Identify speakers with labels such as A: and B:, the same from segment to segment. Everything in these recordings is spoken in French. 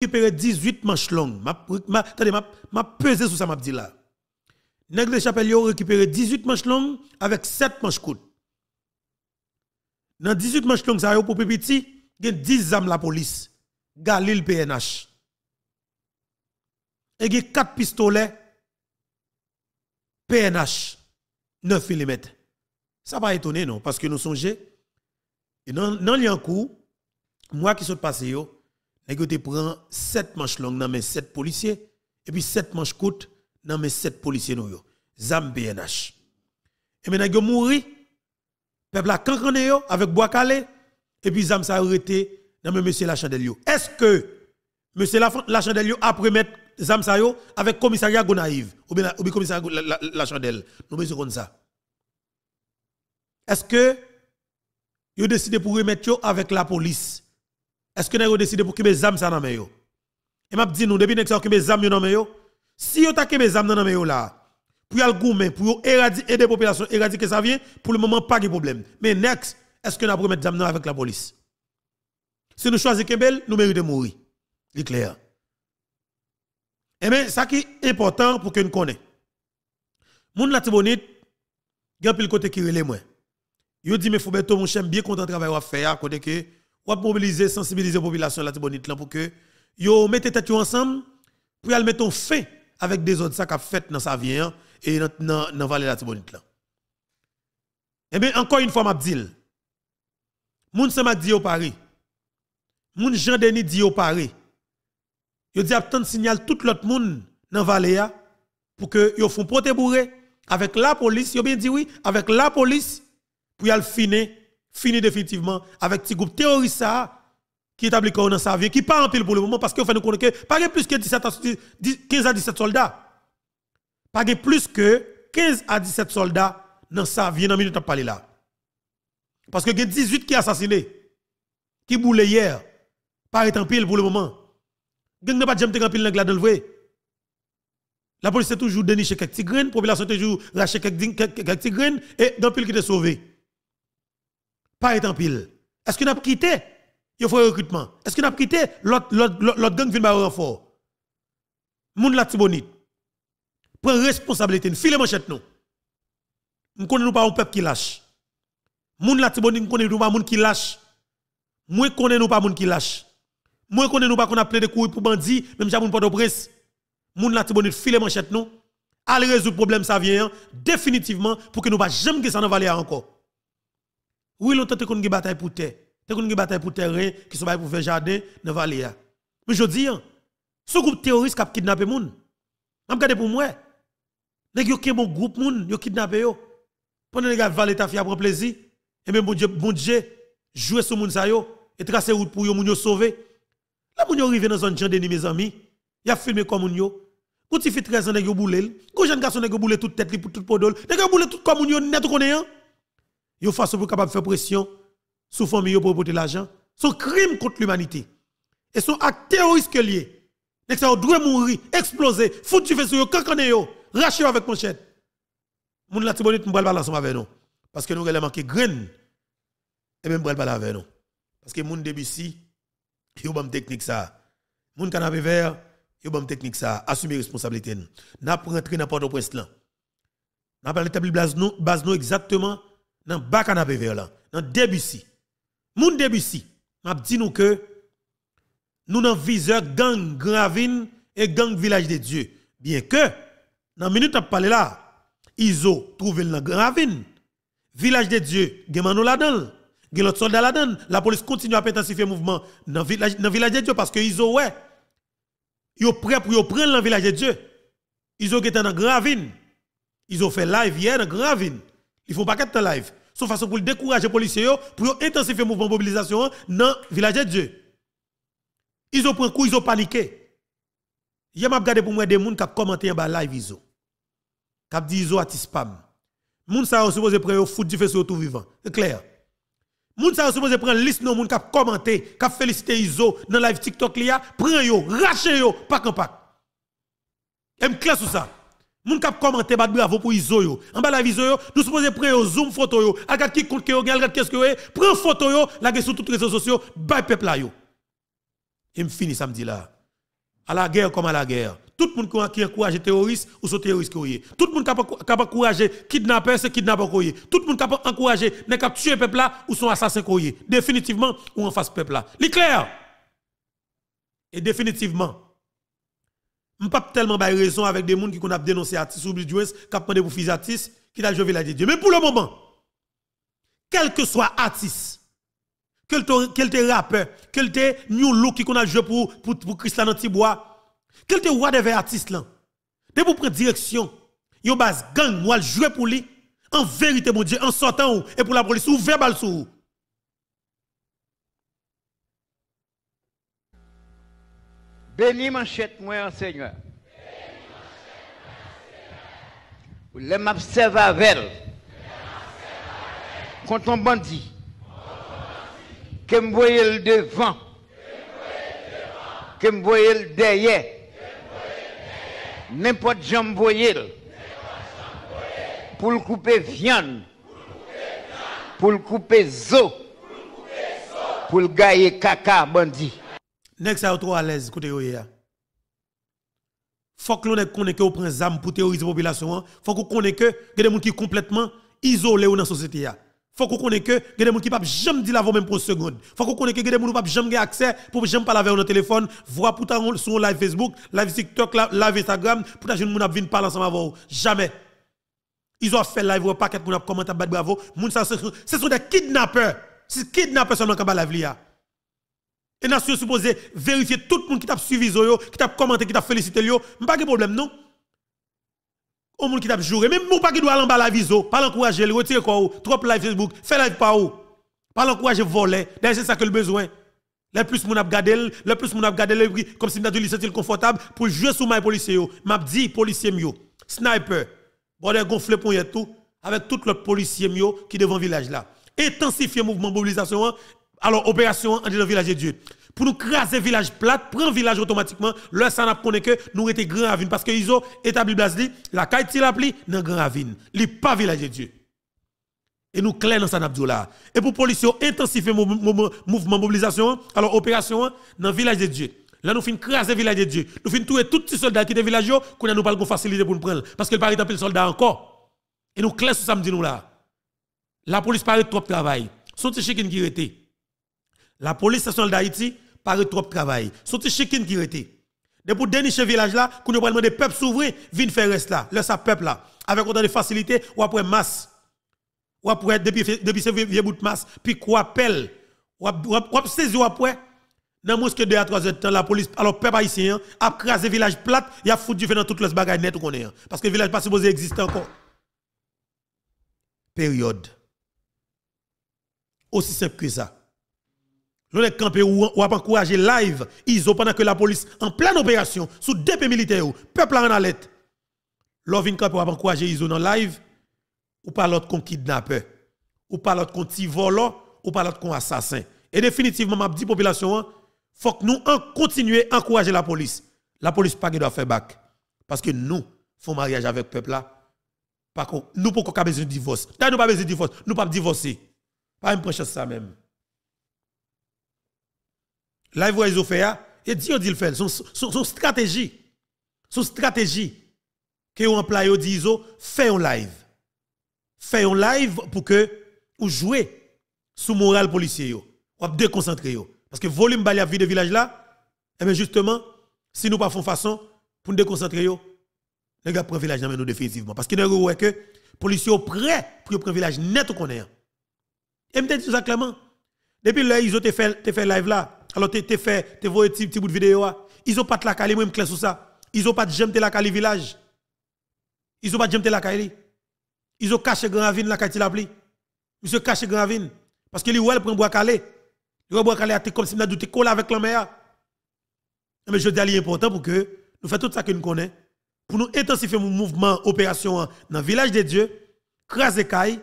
A: récupéré 18 manches longues. Attendez, m'a pesé sur ça, m'a dit là. Nègre de Chapelle a récupéré 18 manches longues avec 7 manches courtes. Dans 18 manches longues, ça a pour il 10 âmes la police. Galil PNH. Et il y 4 pistolets PNH 9 mm. Ça va étonner, non? Parce que nous songez, et dans, un coup, moi qui suis passé, yo, Nèg prend 7 manches longues dans mes 7 policiers et puis 7 manches courtes dans mes 7 policiers Zam BNH. Et maintenant yo mouri. Peuple a cancané avec bois calé et puis zam ça arrêté dans mes monsieur la Est-ce que monsieur la, a chandelle zam ça yo avec commissariat Gonaïve ou bien ou commissariat Lachandel la, chandelle. Nous besoin comme ça. Est-ce que a décidé pour remettre avec la police est-ce que nous avons décidé pour qu'il mes âmes ça dans mes Et m'a dit nous depuis que ça que les âmes dans mes Si on t'a que âmes dans mes là, pour y gourmet, pour éradiquer des populations, éradiquer ça vient, pour le moment pas de problème. Mais next, est-ce que nous avons mettre âmes avec la police Si nous choisissons Kembel, nous méritons mourir. C'est clair. Eh bien, ça qui est important pour que nous connaissions. Moun la tibonite, il y côté qui relève moi. Il dit, mais faut Fouberto, mon chien, bien content de travailler à faire, côté que ou mobiliser, sensibiliser la population Tibonite pour que yo mettez tête ensemble pour y mettre fin avec des autres ça à fait dans sa vie hein, et dans la vallée la là. Eh bien encore une fois m'a dit moun se m'a dit au Paris. Moun Jean Denis dit au Paris. Yo dit de signal tout l'autre monde dans la vallée pour que yo font porter bourré avec la police, yo bien dit oui, avec la police pour y finir fini définitivement avec ce groupe théorie ça qui établit qu'on a sa vie, qui pas en pile pour le moment parce que fait nous que pas plus que 17 15 à 17 soldats. Pas plus que 15 à 17 soldats dans sa vie dans minute parler là. Parce que y 18 qui assassiné qui boule hier pas en pile pour le moment. Gang n'a pas jamais en pile dans le vrai. La police est toujours déniché quelques tigrines la population toujours racheté quelques et dans pile qui est sauvé pas être pile. Est-ce que nous avons quitté il faut recrutement Est-ce que nous avons quitté l'autre gang vient au renfort Moun la tibonite. Prends responsabilité, nous la manchette nous. Nous connaissons pas un peuple qui lâche. Moun la tibonite, nous connaissons pas un qui lâche. Moi connaissons pas un qui lâche. Moi connaissons pas qu'on a plein de couilles pour bandit, même pas de presse. Moun la tibonite, la manchette nous. Allez résoudre le problème, ça vient hein, définitivement pour que nous ne pas jamais que ça ne valait encore. Oui, longtemps tu as bataille pour terre. Tu as bataille pour terrain qui sont pour faire jardin dans vallée. Hein. Mais je dis, hein, ce groupe terroriste qui a kidnappé les gens, regardez pour moi. Nèg yo ken groupe moun, yo kidnappé yo. Pendant les gars valet ta fi a plaisir et même bon Dieu bon Dieu jouer sur moun sa yo et tracer route pour yo moun yo sauver. La moun yo arrivé dans zone Jean-Denis mes amis, y a filmé comme moun yo. Quand il fait 13 ans nèg yo boulel, quand jeune garçon nèg yo toute tête li pour tout podol, nèg yo tout comme moun yo net connait hein une façon pour capable faire pression sous famille pour porter l'argent, son crime contre l'humanité. Et son acte terroriste lié. Nèg ça doit mourir, exploser, foutre du sur le yo, racher avec mon Mon la tibonite m'bral parler ensemble avec nous parce que nous allons manquer graines et même m'bral parler avec nous parce que moun débissi yo bam technique ça. Mon canapé vert, yo bam technique ça, assumer responsabilité. N'a pas rentrer n'importe au prince là. N'a pas l'établi base nous exactement dans bas canapé vert là, dans Debussy. Monde Debussy, m'a dit nous que nous dans viseur gang Gravine et gang Village de Dieu. Bien que dans minute à parler là, ont trouvé dans Gravine, Village de Dieu, Gemano là-dedans. Gen l'autre soldat là-dedans, la police continue à intensifier le mouvement dans village village de Dieu parce que ont, ouais. ont prêt pour prendre le village de Dieu. ont qui dans Gravine. Ils ont fait live hier dans Gravine. Ils faut pas qu'être live. Son façon pour décourager les policiers, pour intensifier le mouvement de mobilisation dans le village de Dieu. Ils ont pris un coup, ils ont paniqué. Hier, m'a regardé pour moi des gens qui ont commenté en bas live, ils ont. Qui ont dit, ils ont spam. Moun sa yon supposé prendre foot du faisceau tout vivant. C'est clair. Moun sa supposé prendre liste non moun kap commenter, kap féliciter Iso dans live TikTok a prend yo, rache yo, pak en pak. M clair sur ça. Moun kap commenter bat bravo pour Izoyo. yo. En bas la visio, yo, nous supposons prendre zoom photo yo. Agat qui compte que yo, agat qu'est-ce que yo, e, prend photo yo, la sur toutes les réseaux sociaux, bye peuple la yo. Et me fini samedi là. À la guerre comme à la guerre. Tout le monde qui encourage terroristes ou sont terroristes Tout le monde qui encourage kidnappers, c'est kidnappeurs Tout le monde qui encourage les cap tuer peuple là ou sont assassins Définitivement ou en face peuple là. clair. Et définitivement ne pas tellement bah raison avec des gens qui ont dénoncé artiste ou Joyce, qui ont demandé pour fils artiste, qui ont joué la Dieu. Mais pour le moment, quel que soit artiste, quel te rappeur, quel te new look qui a joué pour, pour, pour Christian Antibois, quel te roi de artiste là, de pour prendre direction, yon base gang, moi jouer pour lui, en vérité, mon Dieu, en sortant et pour la police, ouvert balle sur
B: Bénis manchette moi, Seigneur. Les m'observe avec quand on bandit. Que me voyait le devant. Que me voyait le derrière. N'importe qui me voyait, Pour le couper viande. Pour le couper zo. Pour le gailler caca bandit nèg pas trop à l'aise côté yo ya
A: faut que l'on connait que on prend zam pour terroriser population hein. faut qu'on connaisse que il y des gens qui complètement isolés dans la société ya faut qu'on connaisse que il y des gens qui pas jamais dit la même pour seconde faut qu'on connaisse que il y des gens qui pas jamais accès pour jamais parler avec notre téléphone voir pourtant sur live Facebook live TikTok live Instagram pour jeune monde venir parler ensemble avec vous jamais ils ont fait live ou paquet pour commenter bravo moun ça ce sont des kidnappeurs c'est kidnappeurs seulement qui live là et nation supposé vérifier tout le monde qui t'a suivi, qui t'a commenté, qui t'a félicité, pas de problème, non? Au monde qui t'a joué, même moi, pas qui doit aller en bas la viso, pas l'encourager, le retirer quoi, trop live Facebook, fais live par où? Pas l'encourager voler, d'ailleurs, c'est ça que le besoin. Le plus mon abgadel, le plus mon abgadel, comme si nous du sentir confortable pour jouer sous mes policiers. M'a dit policier mio, sniper, border gonflé pour y tout, avec tout le policier mio qui devant village là. Intensifier mouvement mobilisation hein. Alors, opération dans le village de Dieu. Pour nous craser village plate, le village automatiquement. le ça n'a que nous étions grand ravine. Parce que ils ont établi Blasli, la caille la pli, dans grand ravine. Il pas village de Dieu. Et nous clair dans ça là. Et pour policiers intensifier mouvement mobilisation, alors opération dans le village de Dieu. Là, nous finissons craser village de Dieu. Nous finissons tuer tous les soldats qui étaient village, qu'on nous pas de facilité pour nous prendre. Parce qu'ils a pas de soldats encore. Et nous clair ce samedi nous là. La police paraît trop de travail. Sont des chicken qui était. La police nationale d'Haïti paraît trop travail. Sont chikin qui était. Depuis dernier ce village là, qu'on a demandé peuple ils viennent faire reste là, laisse ça peuple là avec autant de facilité ou après masse. Ou après depuis depuis ce vieux bout de masse, puis quoi appelle ou ou saisir après dans moins que 2 à 3 heures de temps la police alors peuple haïtien a crasé village plat il a foutu du dans toutes les bagages net qu'on hein. parce que village pas supposé exister encore. Période. Aussi simple que ça. Je ne campé ou, ou encourager live ISO pendant que la police en pleine opération sous DP militaire, peuple en alerte. L'ovin campé ou encourager ISO dans live ou pas l'autre qu'on kidnappe ou pas l'autre qu'on voleur, ou pas l'autre qu'on assassin. Et définitivement, ma petite population, hein, faut que nous continuions à encourager la police. La police pas doit faire bac. Parce que nous, faisons mariage avec le peuple là. Par contre, nous pouvons a besoin de divorce. Nous pas besoin de divorce. Nous pas divorcer. Pas une prochaine ça même. Live voix ils ont fait et Dieu dit le fait son, son, son stratégie son stratégie que vous employez dit fait un live fait un live pour que vous jouez sous moral policier yo à déconcentrer parce que volume la vie de village là et eh bien justement si nous pas façon pour nous déconcentrer yo les gars prend village nous définitivement parce que nous voyons que les policiers prêts pour prendre village net qu'on est et me dit ça clairement depuis là ils ont fait fait live là alors, tu fait, tu vois un petit bout de vidéo. Hein. Ils n'ont pas de la calé, moi, je sur ça. Ils n'ont pas de j'aime de la calé village. Ils n'ont pas de j'aime de la calé. Ils ont caché Grand Ravine, la cali la pli. Monsieur caché Grand Ravine. Parce que lui, ouais, prend bois calé. Le bois calé, comme si nous a douté collé avec la mer. Mais je dis, c'est important pour que nous fassions tout ça que nous connaissons. Pour nous intensifier mon mouvement, opération hein, dans le village de Dieu, craser caille,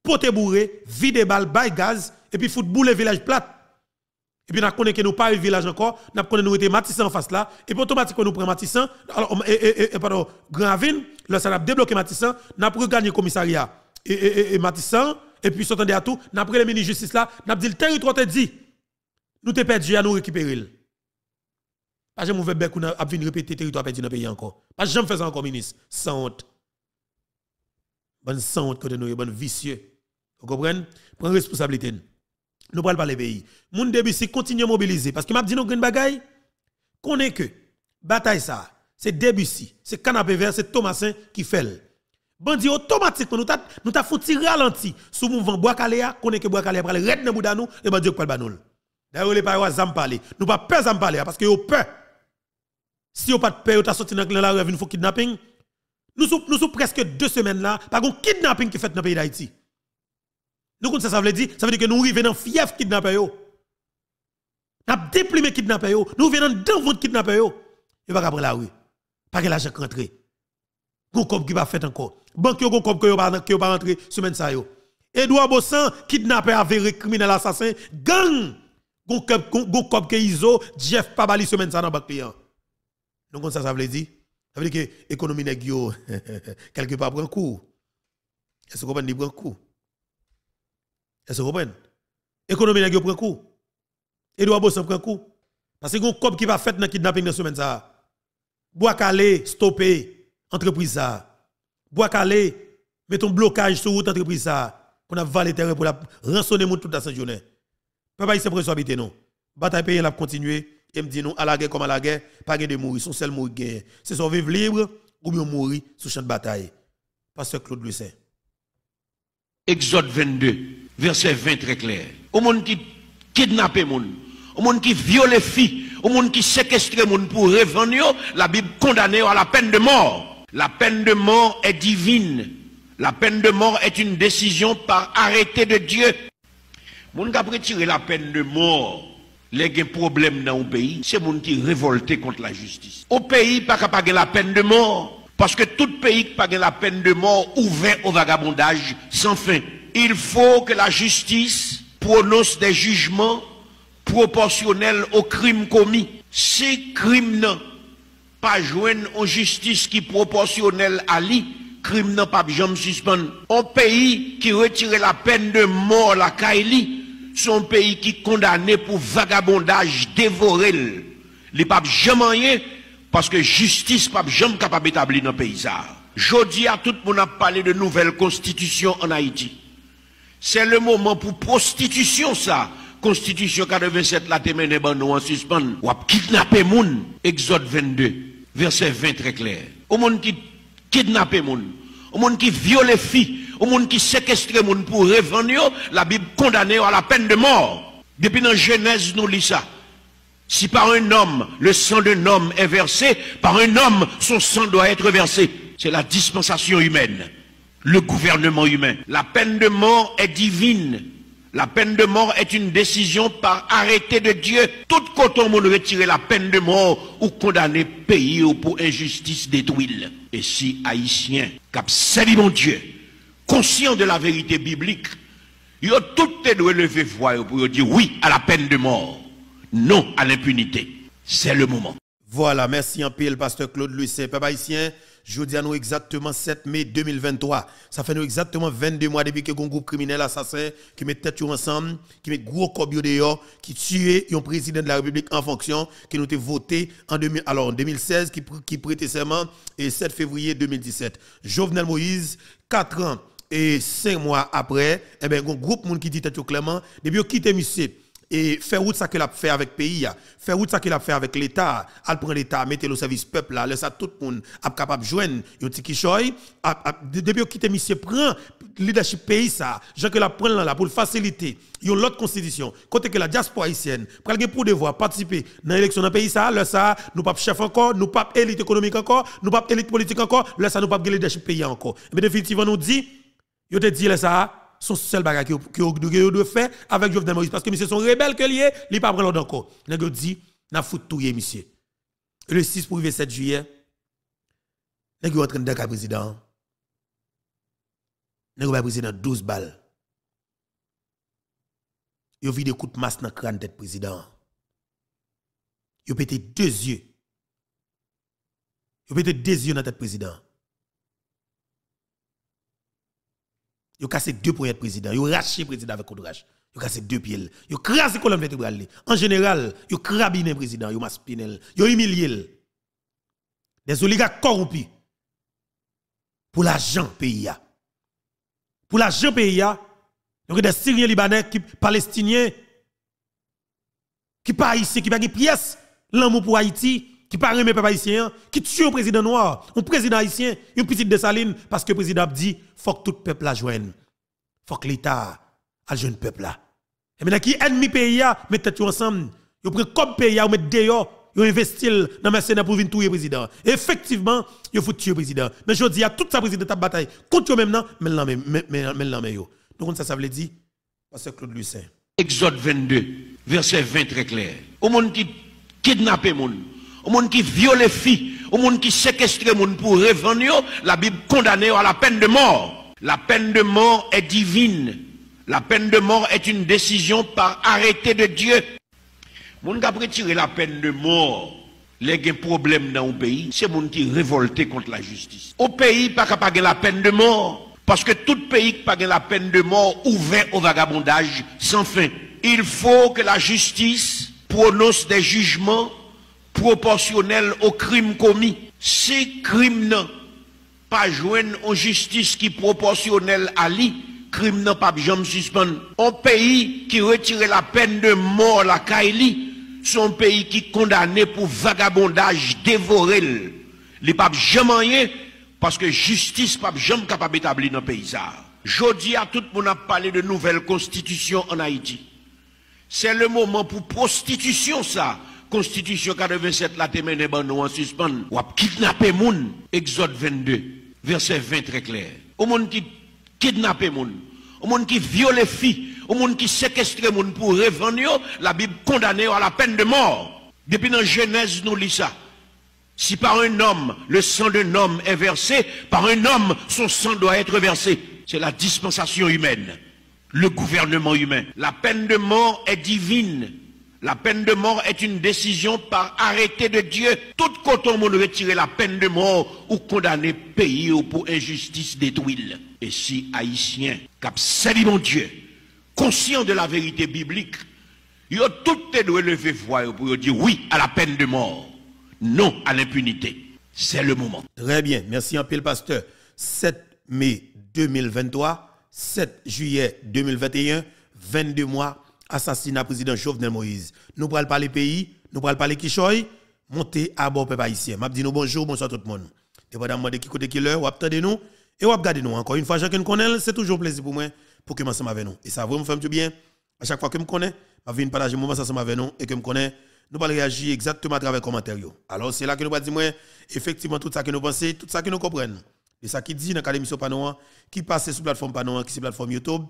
A: poter bourré, vider balle, bail gaz, et puis foutre boule village plat et puis nous connaissons que nous pas le village encore, nous connaissons nous étions Matissan en face là, et puis automatiquement nous prenons Matissan, alors, et, et, pardon, Granville, là ça a débloqué Matissan, nous avons gagné le commissariat et, et, et, Matissan, et puis s'entendait à tout, nous avons pris le ministre de justice là, nous avons dit le territoire te dit, nous t'es perdu à nous récupérer. Pas jamais ouvert bec ou a venir répéter territoire perdu dans le pays encore. Pas j'aime faire ça encore, ministre, sans honte. Bonne sans honte côté nous, bonne vicieux. Vous comprenez? prenez responsabilité nous parlons pas les pays. Mon début si continue à mobiliser. Parce que m'a dit nos grandes bagaille, qu'on est que, bataille ça, c'est Debussy, c'est Canapé Vert, c'est Thomasin qui fait. Bandi automatiquement, nous t'a, nous t'a foutu ralenti sous mouvement caléa qu'on est que Boakalea parle red dans nous, et bandi ou pas nous. D'ailleurs, les parois zam parler. Nous pas peur zam parler, hein, parce que au peur. Si on pas de peur, tu as sorti dans la rue, une fois kidnapping. Nous sommes presque deux semaines là, par contre, kidnapping qui fait dans le pays d'Haïti. Donc ça, ça veut dire, ça veut dire que nous arrivons dans kidnapper yo. Nous avons déprimé yo. Nous venons dans votre kidnapper yo. Et pas prendre la rue. Pas que l'argent rentre. Gon cop qui va faire encore. Banque gon cop que yo pas que yo pas rentrer semaine ça yo. Edouard Bossan kidnappé avéré criminel assassin gang. Gon cop gon cop que Iso Jeff Pabali semaine ça dans banque client. Donc ça ça veut dire ça veut dire que économie nèg yo quelque part prend coup. Est-ce qu'on prend prend coup? est se que L'économie n'a pas coup. Édouard prendre prend coup. Parce que un qui va faire dans kidnapping dans semaine ça. Bois calé, stoppé... entreprise ça. Bois calé, un blocage sur route entreprise ça. Pour a valer terrain pour la rançonner mon toute la journée. Papa, il s'est pris habiter non. Bataille pays l'a continuer et me dit non à la guerre comme à la guerre, pas de mourir, son seul mourir C'est son vivre libre ou bien mourir sous champ de bataille. Pasteur
C: Claude Lucin. Exode 22 verset 20 très clair. Au monde qui kidnappe monde, au monde qui viole filles, au monde qui séquestre monde pour revendre, la Bible condamne à la peine de mort. La peine de mort est divine. La peine de mort est une décision par arrêté de Dieu. monde qui a retiré la peine de mort, les problèmes dans le pays, c'est monde qui révolté contre la justice. Au pays, pas capable la peine de mort. Parce que tout pays qui pas la peine de mort ouvert au vagabondage sans fin. Il faut que la justice prononce des jugements proportionnels aux crimes commis. Si crime n'a pas joindre une justice qui est proportionnelle à lui, crime ne pas jamais suspendre. Un pays qui retire la peine de mort la Kaili, son pays qui est condamné pour vagabondage, dévoré. Les papes jamais rien parce que justice pas jamais capable d'établir dans le pays. dis à tout le monde a parlé de nouvelle constitution en Haïti c'est le moment pour prostitution ça. Constitution 87 la témené ben nous en suspens. Ou kidnapper moun. Exode 22, verset 20 très clair. Au monde qui kidnappe moun, au monde qui viole filles, au monde qui séquestre moun pour revenir, la Bible condamne à la peine de mort. Depuis dans Genèse nous lit ça. Si par un homme, le sang d'un homme est versé, par un homme, son sang doit être versé. C'est la dispensation humaine le gouvernement humain. La peine de mort est divine. La peine de mort est une décision par arrêté de Dieu. Tout coton monde retirer la peine de mort ou condamner pays ou pour injustice détruite. Et si Haïtien, cap mon Dieu, conscient de la vérité biblique, il a tout te doit lever voix pour dire oui à la peine de mort, non à l'impunité. C'est le moment. Voilà,
A: merci en pile, pasteur Claude Lucet. Peuple haïtien, dis à nous exactement 7 mai 2023. Ça fait nous exactement 22 mois depuis que un groupe criminel assassin qui met tête ensemble, qui met gros corps dehors, qui tue un président de la République en fonction, qui nous a voté en, 2016, qui, qui prêtait serment et 7 février 2017. Jovenel Moïse, 4 ans et 5 mois après, eh ben, groupe monde qui dit tête clairement, depuis qu'il quitté et faire route ça qu'elle a fait avec pays faire route ça qu'elle a fait avec l'état elle prend l'état mettez le service peuple là laisse tout le monde capable de joindre un petit kichoy depuis quitte monsieur prend leadership pays ça gens que la prend là pour faciliter une l'autre constitution côté que la diaspora haïtienne pour pour devoir participer dans l'élection dans pays ça là ça nous pas chef encore nous pas élite économique encore nous pas élite politique encore là ça nous pas leadership pays encore mais définitivement nous dit yo te dit ça son seul bagage que doit faire avec Jovenel Moïse. Parce que monsieur son rebelles que lié, il pas prendre encore. Il dit, n'a foutu tout, monsieur. Le 6 pour le 7 juillet, il en dans le président. Il le président 12 balles. Il vide des coups de masse dans la crâne tête président. Il pété deux yeux. Il pété deux yeux dans la tête président. Ils ont cassé deux pour être président. Ils ont raché président avec outrage. Ils ont cassé deux pieds. Ils ont crasé colonne vertébrale. En général, ils ont le président. Ils ont maspiné. Ils ont humilié. Des oligarques corrompus. Pour l'argent pays. Pour l'argent pays. Donc des Syriens, Libanais, qui, Palestiniens, qui pas ici, qui pas qui pièces, l'amour pour Haïti, qui parle mes peuple haïtien, qui tue un président noir, un président haïtien, une petite dessaline, parce que le président dit, faut que tout le peuple la joigne. Faut que l'État a le peuple là. Et maintenant, qui ennemi pays, mettez-vous ensemble. Vous prenez comme pays, vous mettez dehors, vous investissez dans sénat pour venir tuer le président. effectivement, vous faut tuer le président. Mais je dis à tout sa président de bataille, contre vous même mais là, mais là, Donc, ça, ça veut dire, parce que Claude Lucin. Exode
C: 22, verset 20 très clair. Au monde qui kidnappe monde au monde qui viole les filles, au monde qui séquestre monde pour revenir, la Bible condamne à la peine de mort. La peine de mort est divine. La peine de mort est une décision par arrêté de Dieu. monde qui a la peine de mort, les problèmes dans un pays, c'est monde qui révolté contre la justice. Au pays, pas de la peine de mort. Parce que tout pays qui n'a pas la peine de mort ouvert au vagabondage sans fin. Il faut que la justice prononce des jugements proportionnel au crime commis. Si crime n'a pas joué en justice qui proportionnelle à lui, crime n'a pas jamais suspendre. Un pays qui retire la peine de mort la Kaili, son pays qui condamné pour vagabondage dévoré. Les papes jamais rien parce que justice pas jamais capable d'établir dans le pays. dis à tout le monde a parlé de nouvelle constitution en Haïti. C'est le moment pour prostitution ça. Constitution 87 la témène mene ban nou ou suspend. Wap kidnappé moun. Exode 22, verset 20 très clair. Au monde qui kidnappe moun, au monde qui viole filles, au monde qui séquestre moun pour revendre, la Bible condamne à la peine de mort. Depuis dans Genèse nous lit ça. Si par un homme, le sang d'un homme est versé, par un homme, son sang doit être versé. C'est la dispensation humaine, le gouvernement humain. La peine de mort est divine. La peine de mort est une décision par arrêté de Dieu. Tout côté on veut retirer la peine de mort ou condamner pays ou pour injustice détruite. Et si Haïtiens, cap mon Dieu, conscient de la vérité biblique, il a tout été lever voix pour dire oui à la peine de mort, non à l'impunité. C'est le moment. Très bien, merci en le pasteur. 7 mai
A: 2023, 7 juillet 2021, 22 mois assassinat président Jovenel Moïse. Nous parlons pas les pays, nous parlons pas les Kishoy, montez à bord peuple haïtien. Je vous nous bonjour, bonsoir tout le monde. Dépendamment de qui côté qui l'heure, ou de nous et ou regardez nous encore une fois chacun connaît, c'est toujours plaisir pour moi pour que ensemble avec nous. Et ça vraiment me fait du bien. À chaque fois que me connais, m'a vienne partager moment ensemble avec nous et que me connais nous allons réagir exactement à travers les commentaires. Alors, c'est là que nous allons dire, effectivement, tout ça que nous pensons, tout ça que nous comprenons. Et ça qui dit dans l'émission Panoa, qui passe sur la plateforme Panoa, qui est la plateforme YouTube,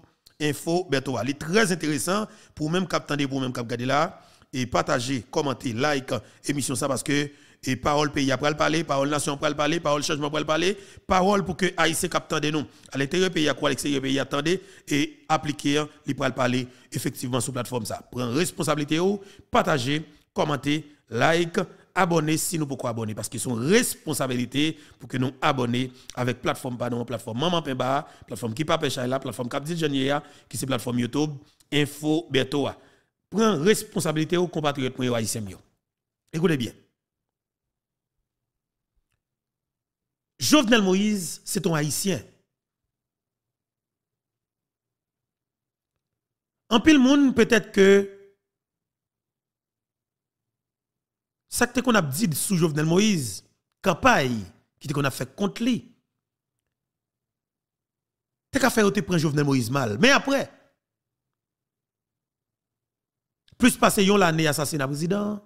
A: info elle est Très intéressant pour même cap pour même cap là et partager, commenter, like émission ça parce que et parole pays après le parler, parole nation après le parler, parole changement après le parler, parole pour que Haïti capte de nous à l'intérieur pays à quoi l'extérieur pays attendez et appliquer les le parler effectivement sur plateforme ça. Prends responsabilité ou partager, commenter, like abonner si nous pourquoi abonner parce qu'ils sont responsabilité pour que nous abonner avec plateforme pardon plateforme maman pemba plateforme qui pape la plateforme qui c'est plateforme youtube info bertoa prend responsabilité aux compatriotes pour haïtiens écoutez bien Jovenel Moïse c'est un haïtien en pile monde peut-être que Ce que qu'on a dit sous Jovenel Moïse, campagne qui qu'on a fait contre lui. T'es qu'à fait te Jovenel Moïse mal, mais après plus passer l'année l'année assassinat président.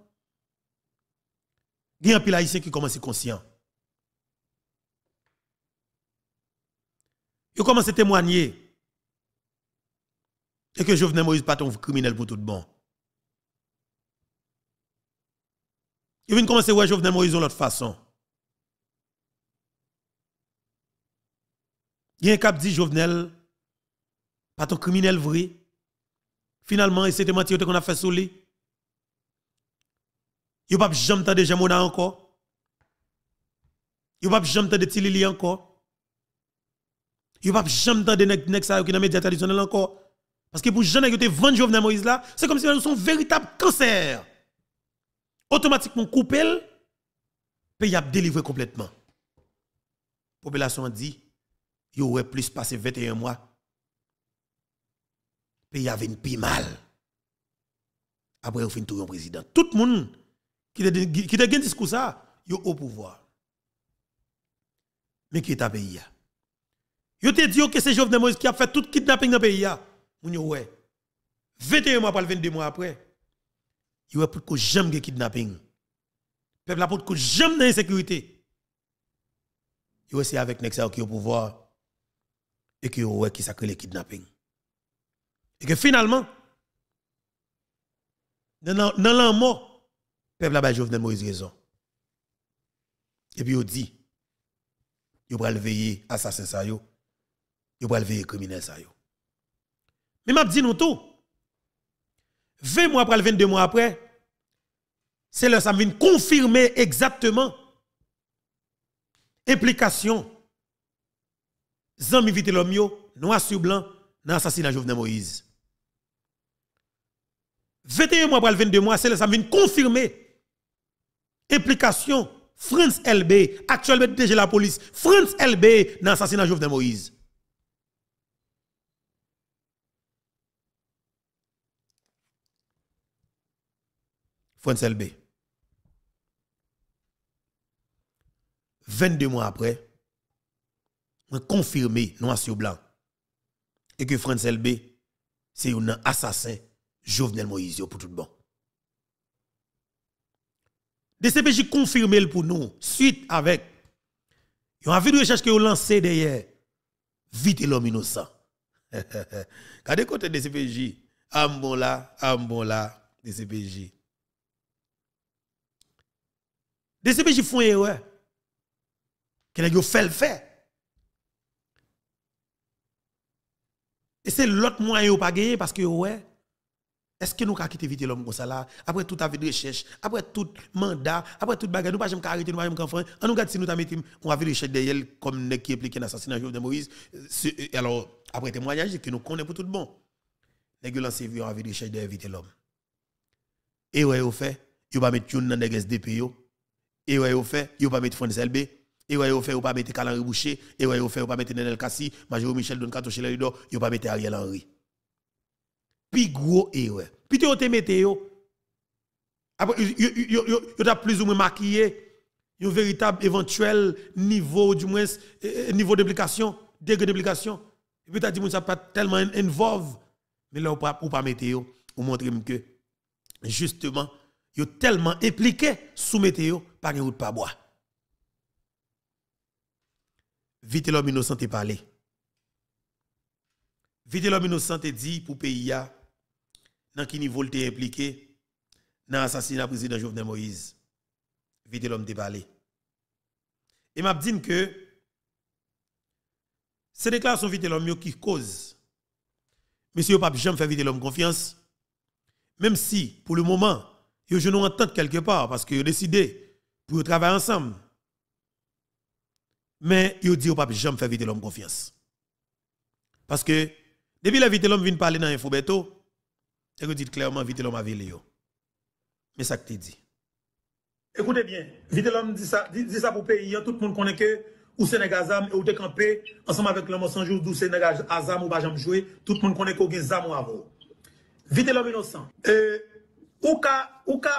A: Il y a un pile haïtien qui commence conscient. Il commence à témoigner. que Jovenel Moïse n'est pas ton criminel pour tout le monde. vient de commencer à voir Jovenel Moïse de l'autre façon. Il y a un cap dit Jovenel, pas ton criminel vrai. Finalement, c'était mentir qu'on a fait sur lui. Il n'y a pas jamais entendu Jamona encore. Il n'y a pas jamais de Tilili encore. Il n'y a pas jamais de Nexa qui est dans les médias encore. Parce que pour les jeunes qui ont Jovenel Moïse là, c'est comme si nous sommes un véritable cancer automatiquement coupé, le pays a délivré complètement. La population dit, il y aurait plus passé 21 mois. Le pays avait une pire mal. Après, il fin tout un président. Tout le monde qui a un discours ça, il au pouvoir. Mais qui est à pays? Il te dit que c'est Jovenel Moïse qui a fait tout kidnapping dans le pays. Moun ouais. 21 mois par 22 mois après il y a pour que jamais de kidnapping. peuple a pour que jamais d'insécurité. Il c'est avec Nexa qui au pouvoir et qui ouais qui sacré les kidnapping. Et que finalement dans l'an mort peuple a Jovenel Moïse raison. Et puis il dit il va le veiller assassin ça yo, il va le veiller criminel ça yo. Mais m'a dit nous tout 20 mois après, 22 mois après, c'est le ça vient confirmer exactement implication Zami noir sur blanc, dans l'assassinat de Jovenel Moïse. 21 mois après 22 mois, c'est là ça vient confirmer implication France LB, actuellement DG la police, France LB dans l'assassinat de Jovenel Moïse. 22 mois après, on confirmé noir sur blanc et que France LB, c'est un assassin Jovenel Moïse pour tout le bon. DCPJ confirmé pour nous, suite avec y avis de recherche que ont lancé derrière. Vite l'homme innocent. Gardez côté DCPJ. Am bon là, bon là, DCPJ. Hein. Les CPJ font une erreur. Qu'elle a fait le fait. Et c'est l'autre moyen de pas gagner parce que, ouais, est-ce que nous avons quitté vite l'homme comme ça là, après toute la de recherche, après tout mandat, après tout bagarre, nous pas jamais arrêter, nous pas jamais faire. nous garde si nous avons on de recherche derrière comme qui impliqué dans l'assassinat de Moïse. Alors, après témoignage, que nous connaissons pour tout bon. Les gens lancent avion de recherche derrière l'homme. Et ouais, au fait, ils va mettre une dans les SDP et ouais, au fait, il pas mettre Franz LB, et ouais, au fait, il pas mettre Calan Boucher, et ouais, au fait, il pas mettre Nenel Kassi, Major Michel Doncato chez Lerido, il pas mettre Ariel Henry. Puis gros ouais. Puis tu te mette yo. Après, yo t'a plus ou moins maquillé un véritable éventuel niveau du moins eh, eh, niveau d'implication, degré d'implication. Et puis tu as ça pas tellement involve mais là ou pas ou pas mettre yo, ou montrer que justement, yo tellement impliqué sous météo pas de route pas bois. Vite l'homme innocent est parlé. Vite l'homme innocent est dit pour pays a dans qui niveau est impliqué dans l'assassinat président Jovenel Moïse. Vite l'homme est parlé. Et m'a dit que ces déclarations vite l'homme qui cause monsieur pas jamais fait vite l'homme confiance même si pour le moment je en entends quelque part parce que yo décidé pour travailler ensemble. Mais il dit au pape, jamais faire vite l'homme confiance. Parce que, depuis la vite l'homme vient parler dans l'infobeto, il dit clairement, vite l'homme a yo. Mais ça que tu dit. Écoutez bien, vite l'homme dit ça, dit, le ça pour pays, hein. tout le monde connaît que ou Sénégal Azam et ou te campé ensemble avec l'homme sans jour d'où Sénégal Azam ou Bajam jouer, tout le monde connaît qu'on a Zam ou avant. Vite l'homme innocent. Et, euh, ou ka,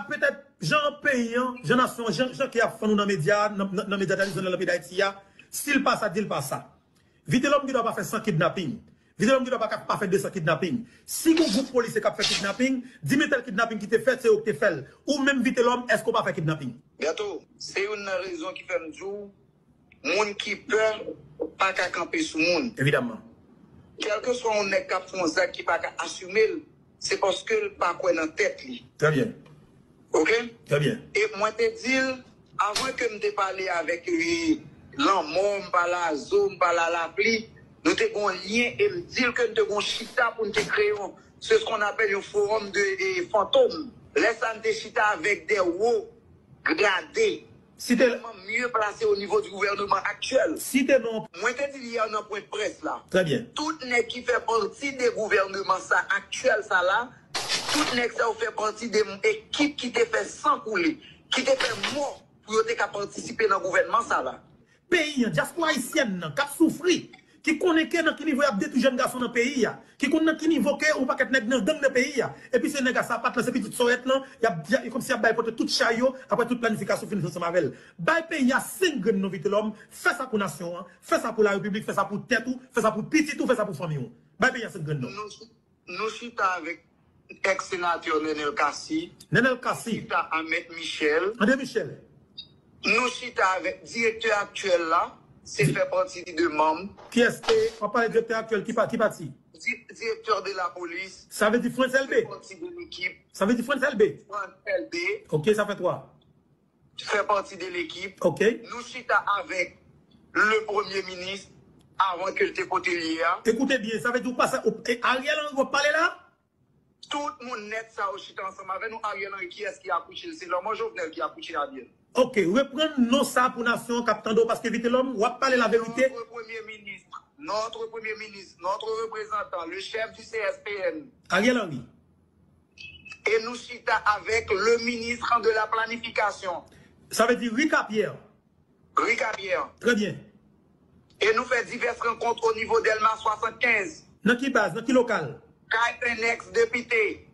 A: peut-être Jean payant, hein, Jean nation, Jean, Jean qui a fait nous dans les médias, dans les médias dans le pays s'il passe à dit pas ça. Vite l'homme qui doit pas faire 100 kidnapping. Vite l'homme qui doit pas faire 200 kidnapping. Si vous groupe policier qui a fait kidnapping, dis-moi tel kidnapping qui te fait, c'est où que fait. Ou même vite l'homme, est-ce qu'on pas fait kidnapping?
B: Gâteau, c'est une raison qui fait jour. Les monde qui peur, pas camper camper sous monde. Évidemment. Quel que soit on est cap qui pas assumer, c'est parce que le pas quoi dans tête Très bien. OK Très bien. Et moi te dis avant que me parler avec lui, euh, l'homme par la zone par la l'appli, nous te un lien et me dire que nous te gon chita pour nous te créer ce qu'on appelle un forum de, fantômes. Laisse moi te chita avec des hauts gradés si tellement mieux placé au niveau du gouvernement actuel. Si t'es non. Moi, te dis, il y a un point de presse là. Très bien. Tout n'est qui fait partie des gouvernements ça, actuel, ça là, tout n'est qui fait partie des équipes qui te fait sans qui te fait mort pour qu'à participer dans le gouvernement ça là. Pays, diaspora haïtienne, qui a souffert qui connaît qui
A: dans quel niveau y a des jeunes garçons dans le pays, qui connaît qui quel niveau que ou pas qu'être dans dans le pays, et puis ces négas ça pas dans ces petites là, comme si il y a porté toute après toute planification finie de avec elle. il y a cinq grandes novités l'homme, fais ça pour nation, hein, fais ça pour la république, fais ça pour tête fais ça pour petit tout, fais ça pour
B: famille. pays il y a cinq grandes. Nous nous avec ex sénateur Nenel Kassi. Nenel Kassi. Michel. Michel. Nous sommes avec le directeur actuel là c'est faire partie de membres. Qui est-ce On parle
A: du directeur actuel, qui parti parti
B: Directeur de la police.
A: Ça veut dire France LB Ça veut dire France LB
B: France LB.
A: Ok, ça fait Tu
B: fais partie de l'équipe. Ok. Nous chita avec le premier ministre avant que te t'écoute l'IA. Écoutez bien, ça veut dire pas ça. Ariel, on va parler là Tout le monde net ça au chita ensemble avec nous. Ariel, qui est-ce qui a couché C'est l'homme Jovenel qui a couché Ariel. Ok, reprenons
A: non ça pour nation captando parce que vite l'homme, on va parler la vérité.
B: Notre premier ministre, notre premier ministre, notre représentant, le chef du CSPN. Ariel Henry. Et nous cita avec le ministre de la planification. Ça veut dire Rika Pierre. Rika Pierre. Très bien. Et nous fait diverses rencontres au niveau d'Elma 75.
A: Dans qui base, dans qui local?
B: un ex député